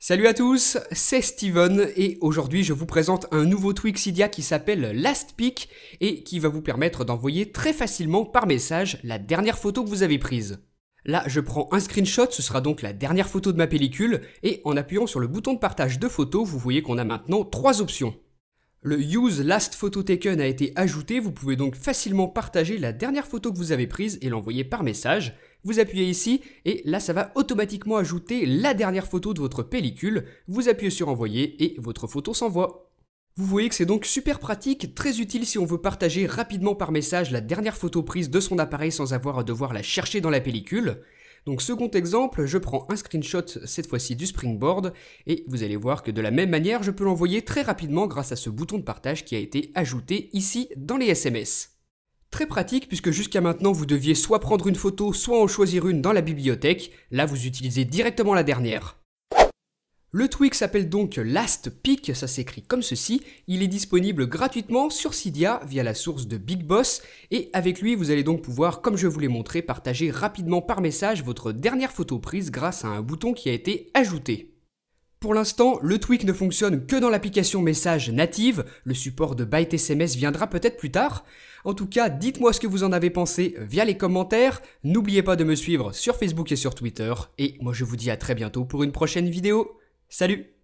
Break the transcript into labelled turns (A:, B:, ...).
A: Salut à tous, c'est Steven et aujourd'hui je vous présente un nouveau Twixidia qui s'appelle Last et qui va vous permettre d'envoyer très facilement par message la dernière photo que vous avez prise. Là, je prends un screenshot, ce sera donc la dernière photo de ma pellicule et en appuyant sur le bouton de partage de photo, vous voyez qu'on a maintenant trois options. Le Use Last Photo Taken a été ajouté, vous pouvez donc facilement partager la dernière photo que vous avez prise et l'envoyer par message. Vous appuyez ici et là ça va automatiquement ajouter la dernière photo de votre pellicule. Vous appuyez sur envoyer et votre photo s'envoie. Vous voyez que c'est donc super pratique, très utile si on veut partager rapidement par message la dernière photo prise de son appareil sans avoir à devoir la chercher dans la pellicule. Donc second exemple, je prends un screenshot cette fois-ci du Springboard et vous allez voir que de la même manière je peux l'envoyer très rapidement grâce à ce bouton de partage qui a été ajouté ici dans les SMS. Très pratique puisque jusqu'à maintenant vous deviez soit prendre une photo, soit en choisir une dans la bibliothèque, là vous utilisez directement la dernière. Le tweak s'appelle donc Last Pick, ça s'écrit comme ceci, il est disponible gratuitement sur Cydia via la source de Big Boss et avec lui vous allez donc pouvoir, comme je vous l'ai montré, partager rapidement par message votre dernière photo prise grâce à un bouton qui a été ajouté. Pour l'instant, le tweak ne fonctionne que dans l'application message native, le support de Byte SMS viendra peut-être plus tard. En tout cas, dites-moi ce que vous en avez pensé via les commentaires, n'oubliez pas de me suivre sur Facebook et sur Twitter, et moi je vous dis à très bientôt pour une prochaine vidéo. Salut